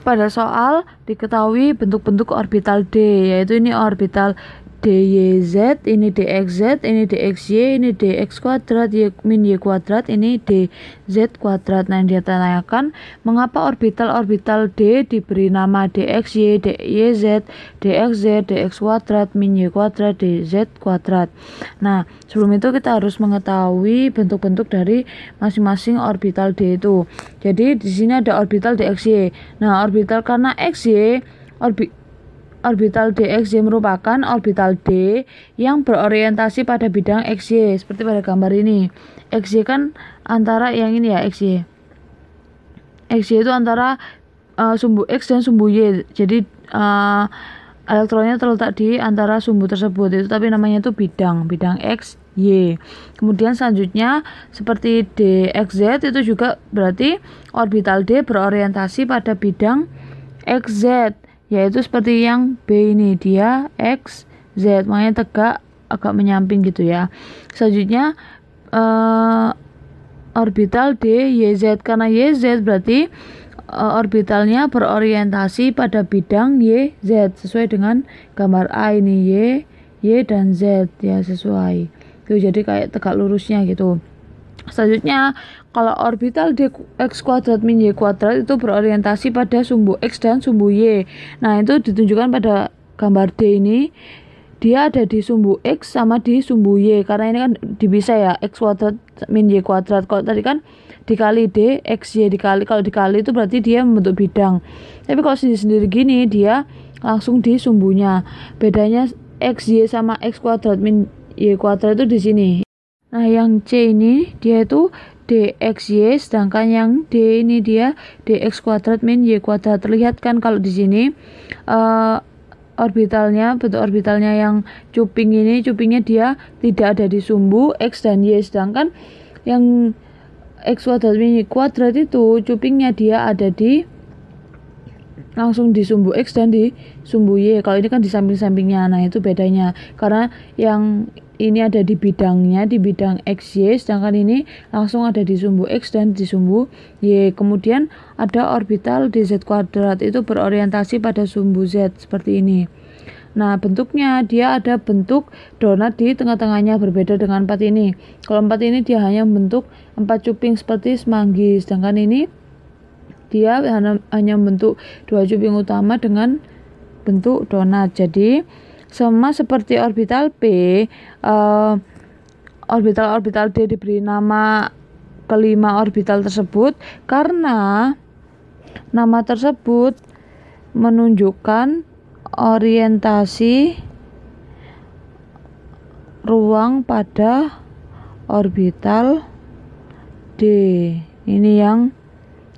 Pada soal diketahui bentuk-bentuk orbital D, yaitu ini orbital DYZ, ini DXZ, ini DXY, ini DX kuadrat, Y min Y kuadrat, ini DZ kuadrat. Nah, yang dia tanyakan, mengapa orbital-orbital D diberi nama DXY, DYZ, DXZ, DX kuadrat, min Y kuadrat, DZ kuadrat. Nah, sebelum itu kita harus mengetahui bentuk-bentuk dari masing-masing orbital D itu. Jadi, di sini ada orbital DXY. Nah, orbital karena XY, orbit orbital DXY merupakan orbital D yang berorientasi pada bidang XY seperti pada gambar ini. XY kan antara yang ini ya XY. XY itu antara uh, sumbu X dan sumbu Y. Jadi uh, elektronnya terletak di antara sumbu tersebut itu tapi namanya itu bidang, bidang X, Y. Kemudian selanjutnya seperti DXZ itu juga berarti orbital D berorientasi pada bidang XZ yaitu seperti yang B ini dia X Z makanya tegak agak menyamping gitu ya selanjutnya uh, orbital D y z karena y z berarti uh, orbitalnya berorientasi pada bidang y z sesuai dengan gambar A ini Y Y dan Z ya sesuai itu jadi kayak tegak lurusnya gitu Selanjutnya, kalau orbital x kuadrat min y kuadrat itu berorientasi pada sumbu x dan sumbu y. Nah, itu ditunjukkan pada gambar D ini. Dia ada di sumbu x sama di sumbu y karena ini kan dibisa ya x kuadrat min y kuadrat. Kalau tadi kan dikali d x y dikali kalau dikali itu berarti dia membentuk bidang. Tapi kalau sendiri-sendiri gini dia langsung di sumbunya. Bedanya x y sama x kuadrat min y kuadrat itu di sini. Nah, yang C ini dia itu dxy sedangkan yang D ini dia dx kuadrat min y kuadrat. Terlihat kan kalau di sini uh, orbitalnya, bentuk orbitalnya yang cuping ini, cupingnya dia tidak ada di sumbu x dan y sedangkan yang x kuadrat min y kuadrat itu cupingnya dia ada di langsung di sumbu X dan di sumbu Y. Kalau ini kan di samping-sampingnya. Nah, itu bedanya. Karena yang ini ada di bidangnya, di bidang x-y, sedangkan ini langsung ada di sumbu X dan di sumbu Y. Kemudian ada orbital di Z kuadrat itu berorientasi pada sumbu Z seperti ini. Nah, bentuknya dia ada bentuk donat di tengah-tengahnya berbeda dengan empat ini. Kalau empat ini dia hanya bentuk empat cuping seperti semanggi, sedangkan ini dia hanya membentuk dua cubing utama dengan bentuk donat. Jadi sama seperti orbital P, eh, orbital-orbital uh, D diberi nama kelima orbital tersebut karena nama tersebut menunjukkan orientasi ruang pada orbital D. Ini yang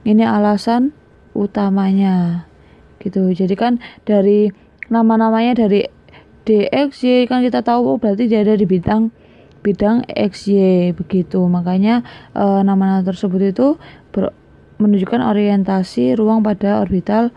ini alasan utamanya gitu. Jadi kan dari nama-namanya dari DXY kan kita tahu oh, berarti dia ada di bidang bidang XY begitu. Makanya eh, nama-nama e, tersebut itu ber, menunjukkan orientasi ruang pada orbital